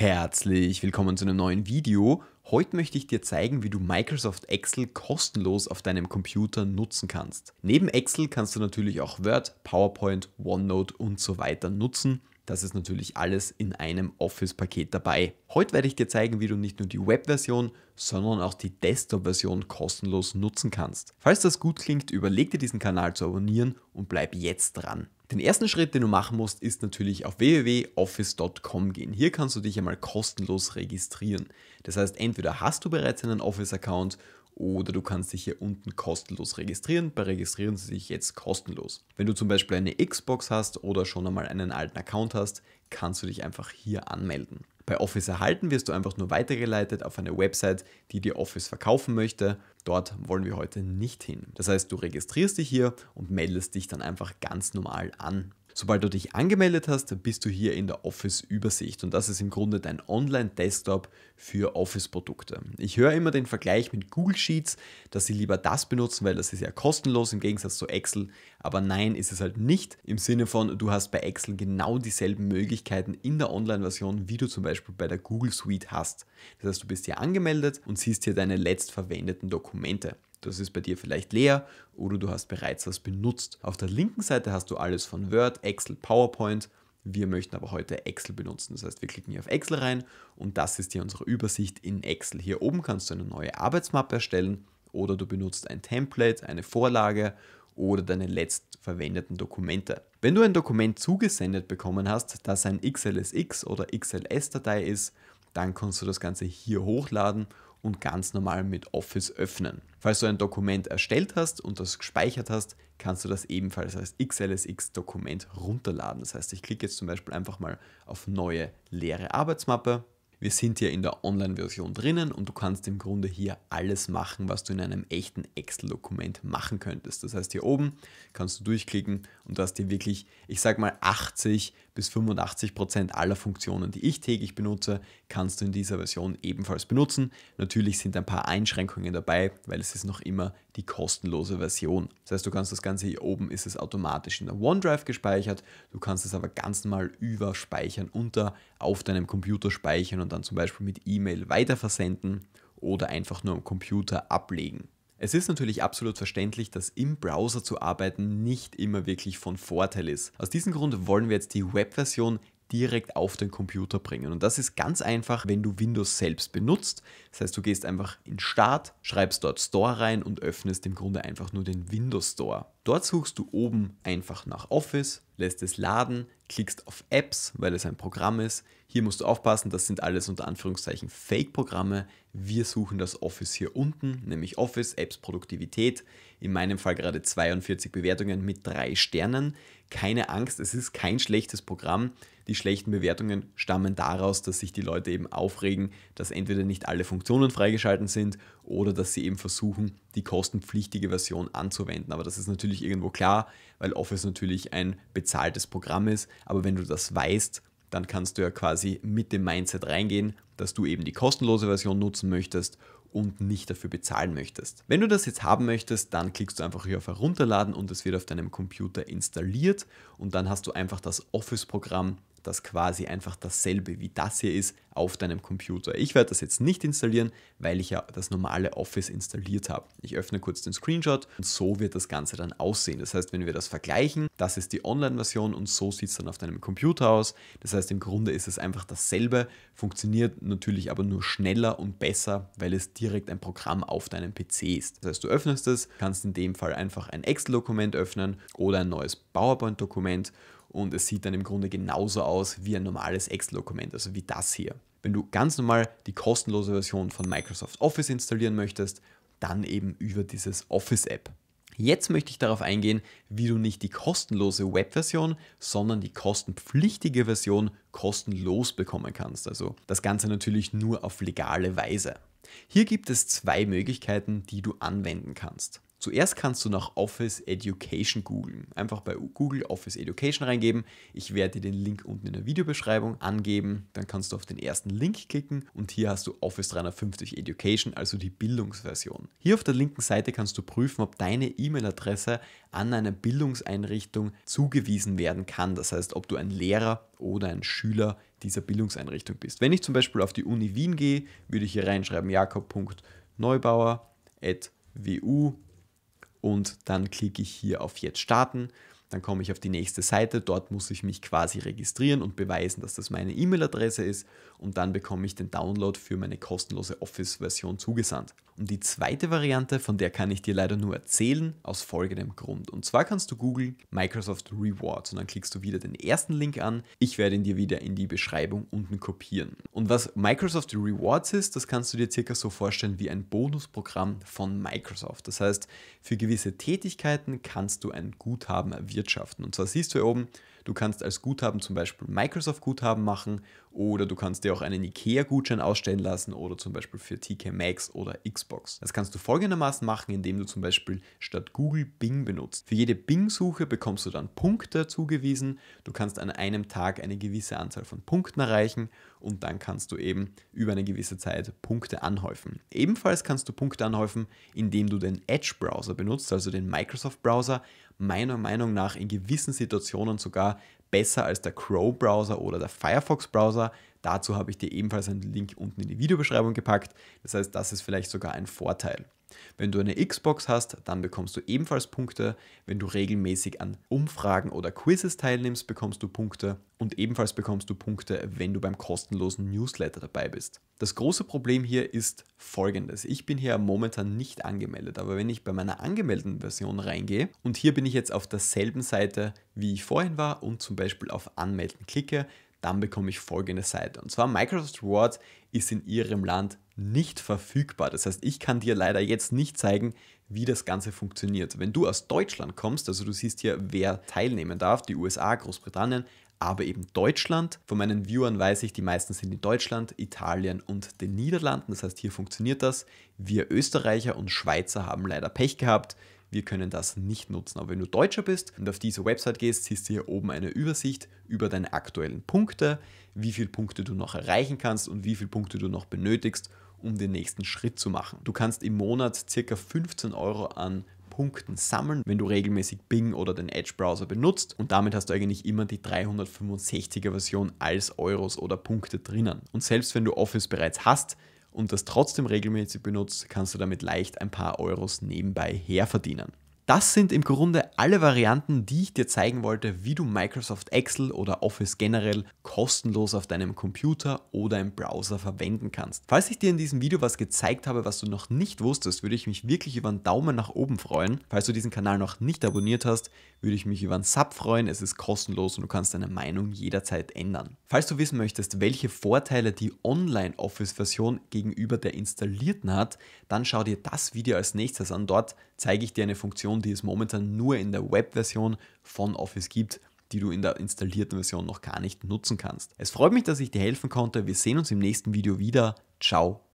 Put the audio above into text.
Herzlich willkommen zu einem neuen Video. Heute möchte ich dir zeigen, wie du Microsoft Excel kostenlos auf deinem Computer nutzen kannst. Neben Excel kannst du natürlich auch Word, PowerPoint, OneNote und so weiter nutzen. Das ist natürlich alles in einem Office-Paket dabei. Heute werde ich dir zeigen, wie du nicht nur die Web-Version, sondern auch die Desktop-Version kostenlos nutzen kannst. Falls das gut klingt, überleg dir diesen Kanal zu abonnieren und bleib jetzt dran. Den ersten Schritt, den du machen musst, ist natürlich auf www.office.com gehen. Hier kannst du dich einmal kostenlos registrieren. Das heißt, entweder hast du bereits einen Office-Account oder du kannst dich hier unten kostenlos registrieren. Bei Registrieren sie sich jetzt kostenlos. Wenn du zum Beispiel eine Xbox hast oder schon einmal einen alten Account hast, kannst du dich einfach hier anmelden. Bei Office erhalten wirst du einfach nur weitergeleitet auf eine Website, die dir Office verkaufen möchte. Dort wollen wir heute nicht hin. Das heißt, du registrierst dich hier und meldest dich dann einfach ganz normal an. Sobald du dich angemeldet hast, bist du hier in der Office-Übersicht und das ist im Grunde dein Online-Desktop für Office-Produkte. Ich höre immer den Vergleich mit Google Sheets, dass sie lieber das benutzen, weil das ist ja kostenlos im Gegensatz zu Excel, aber nein, ist es halt nicht im Sinne von, du hast bei Excel genau dieselben Möglichkeiten in der Online-Version, wie du zum Beispiel bei der Google Suite hast. Das heißt, du bist hier angemeldet und siehst hier deine letztverwendeten Dokumente. Das ist bei dir vielleicht leer oder du hast bereits was benutzt. Auf der linken Seite hast du alles von Word, Excel, PowerPoint. Wir möchten aber heute Excel benutzen. Das heißt, wir klicken hier auf Excel rein und das ist hier unsere Übersicht in Excel. Hier oben kannst du eine neue Arbeitsmappe erstellen oder du benutzt ein Template, eine Vorlage oder deine letztverwendeten Dokumente. Wenn du ein Dokument zugesendet bekommen hast, das ein XLSX oder XLS-Datei ist, dann kannst du das Ganze hier hochladen und ganz normal mit Office öffnen. Falls du ein Dokument erstellt hast und das gespeichert hast, kannst du das ebenfalls als XLSX-Dokument runterladen. Das heißt, ich klicke jetzt zum Beispiel einfach mal auf neue leere Arbeitsmappe wir sind hier in der Online-Version drinnen und du kannst im Grunde hier alles machen, was du in einem echten Excel-Dokument machen könntest. Das heißt, hier oben kannst du durchklicken und du hast dir wirklich, ich sag mal 80 bis 85 Prozent aller Funktionen, die ich täglich benutze, kannst du in dieser Version ebenfalls benutzen. Natürlich sind ein paar Einschränkungen dabei, weil es ist noch immer die kostenlose Version. Das heißt, du kannst das Ganze hier oben, ist es automatisch in der OneDrive gespeichert. Du kannst es aber ganz normal überspeichern, unter auf deinem Computer speichern und dann zum Beispiel mit E-Mail weiterversenden oder einfach nur am Computer ablegen. Es ist natürlich absolut verständlich, dass im Browser zu arbeiten nicht immer wirklich von Vorteil ist. Aus diesem Grund wollen wir jetzt die Webversion direkt auf den Computer bringen. Und das ist ganz einfach, wenn du Windows selbst benutzt. Das heißt, du gehst einfach in Start, schreibst dort Store rein und öffnest im Grunde einfach nur den Windows Store. Dort suchst du oben einfach nach Office, lässt es laden, klickst auf Apps, weil es ein Programm ist. Hier musst du aufpassen, das sind alles unter Anführungszeichen Fake-Programme. Wir suchen das Office hier unten, nämlich Office, Apps, Produktivität. In meinem Fall gerade 42 Bewertungen mit drei Sternen. Keine Angst, es ist kein schlechtes Programm. Die schlechten Bewertungen stammen daraus, dass sich die Leute eben aufregen, dass entweder nicht alle Funktionen freigeschalten sind oder dass sie eben versuchen, die kostenpflichtige Version anzuwenden. Aber das ist natürlich irgendwo klar, weil Office natürlich ein bezahltes Programm ist. Aber wenn du das weißt, dann kannst du ja quasi mit dem Mindset reingehen, dass du eben die kostenlose Version nutzen möchtest und nicht dafür bezahlen möchtest. Wenn du das jetzt haben möchtest, dann klickst du einfach hier auf Herunterladen und es wird auf deinem Computer installiert und dann hast du einfach das Office-Programm das quasi einfach dasselbe wie das hier ist auf deinem Computer. Ich werde das jetzt nicht installieren, weil ich ja das normale Office installiert habe. Ich öffne kurz den Screenshot und so wird das Ganze dann aussehen. Das heißt, wenn wir das vergleichen, das ist die Online-Version und so sieht es dann auf deinem Computer aus. Das heißt, im Grunde ist es einfach dasselbe, funktioniert natürlich aber nur schneller und besser, weil es direkt ein Programm auf deinem PC ist. Das heißt, du öffnest es, kannst in dem Fall einfach ein Excel-Dokument öffnen oder ein neues PowerPoint-Dokument und es sieht dann im Grunde genauso aus wie ein normales Excel-Dokument, also wie das hier. Wenn du ganz normal die kostenlose Version von Microsoft Office installieren möchtest, dann eben über dieses Office-App. Jetzt möchte ich darauf eingehen, wie du nicht die kostenlose Web-Version, sondern die kostenpflichtige Version kostenlos bekommen kannst. Also das Ganze natürlich nur auf legale Weise. Hier gibt es zwei Möglichkeiten, die du anwenden kannst. Zuerst kannst du nach Office Education googeln. Einfach bei Google Office Education reingeben. Ich werde dir den Link unten in der Videobeschreibung angeben. Dann kannst du auf den ersten Link klicken und hier hast du Office 350 Education, also die Bildungsversion. Hier auf der linken Seite kannst du prüfen, ob deine E-Mail-Adresse an eine Bildungseinrichtung zugewiesen werden kann. Das heißt, ob du ein Lehrer oder ein Schüler dieser Bildungseinrichtung bist. Wenn ich zum Beispiel auf die Uni Wien gehe, würde ich hier reinschreiben jakob.neubauer.wu und dann klicke ich hier auf Jetzt starten dann komme ich auf die nächste Seite, dort muss ich mich quasi registrieren und beweisen, dass das meine E-Mail-Adresse ist und dann bekomme ich den Download für meine kostenlose Office-Version zugesandt. Und die zweite Variante, von der kann ich dir leider nur erzählen, aus folgendem Grund. Und zwar kannst du Google Microsoft Rewards und dann klickst du wieder den ersten Link an. Ich werde ihn dir wieder in die Beschreibung unten kopieren. Und was Microsoft Rewards ist, das kannst du dir circa so vorstellen wie ein Bonusprogramm von Microsoft. Das heißt, für gewisse Tätigkeiten kannst du ein Guthaben erwirtschaften erwirtschaften. Und zwar siehst du hier oben, du kannst als Guthaben zum Beispiel Microsoft-Guthaben machen oder du kannst dir auch einen IKEA-Gutschein ausstellen lassen oder zum Beispiel für TK Maxx oder Xbox. Das kannst du folgendermaßen machen, indem du zum Beispiel statt Google Bing benutzt. Für jede Bing-Suche bekommst du dann Punkte zugewiesen. Du kannst an einem Tag eine gewisse Anzahl von Punkten erreichen und dann kannst du eben über eine gewisse Zeit Punkte anhäufen. Ebenfalls kannst du Punkte anhäufen, indem du den Edge-Browser benutzt, also den Microsoft-Browser, meiner Meinung nach in gewissen Situationen sogar besser als der Chrome-Browser oder der Firefox-Browser. Dazu habe ich dir ebenfalls einen Link unten in die Videobeschreibung gepackt. Das heißt, das ist vielleicht sogar ein Vorteil. Wenn du eine Xbox hast, dann bekommst du ebenfalls Punkte. Wenn du regelmäßig an Umfragen oder Quizzes teilnimmst, bekommst du Punkte. Und ebenfalls bekommst du Punkte, wenn du beim kostenlosen Newsletter dabei bist. Das große Problem hier ist folgendes. Ich bin hier momentan nicht angemeldet, aber wenn ich bei meiner angemeldeten Version reingehe und hier bin ich jetzt auf derselben Seite, wie ich vorhin war und zum Beispiel auf Anmelden klicke, dann bekomme ich folgende Seite. Und zwar Microsoft Word ist in Ihrem Land nicht verfügbar. Das heißt, ich kann dir leider jetzt nicht zeigen, wie das Ganze funktioniert. Wenn du aus Deutschland kommst, also du siehst hier, wer teilnehmen darf, die USA, Großbritannien, aber eben Deutschland. Von meinen Viewern weiß ich, die meisten sind in Deutschland, Italien und den Niederlanden. Das heißt, hier funktioniert das. Wir Österreicher und Schweizer haben leider Pech gehabt. Wir können das nicht nutzen. Aber wenn du Deutscher bist und auf diese Website gehst, siehst du hier oben eine Übersicht über deine aktuellen Punkte, wie viele Punkte du noch erreichen kannst und wie viele Punkte du noch benötigst, um den nächsten Schritt zu machen. Du kannst im Monat ca. 15 Euro an Punkten sammeln, wenn du regelmäßig Bing oder den Edge-Browser benutzt und damit hast du eigentlich immer die 365er-Version als Euros oder Punkte drinnen. Und selbst wenn du Office bereits hast, und das trotzdem regelmäßig benutzt, kannst du damit leicht ein paar Euros nebenbei herverdienen. Das sind im Grunde alle Varianten, die ich dir zeigen wollte, wie du Microsoft Excel oder Office generell kostenlos auf deinem Computer oder im Browser verwenden kannst. Falls ich dir in diesem Video was gezeigt habe, was du noch nicht wusstest, würde ich mich wirklich über einen Daumen nach oben freuen. Falls du diesen Kanal noch nicht abonniert hast, würde ich mich über einen Sub freuen. Es ist kostenlos und du kannst deine Meinung jederzeit ändern. Falls du wissen möchtest, welche Vorteile die Online-Office-Version gegenüber der installierten hat, dann schau dir das Video als nächstes an. Dort zeige ich dir eine Funktion, Version, die es momentan nur in der Web-Version von Office gibt die du in der installierten Version noch gar nicht nutzen kannst. Es freut mich, dass ich dir helfen konnte. Wir sehen uns im nächsten Video wieder. Ciao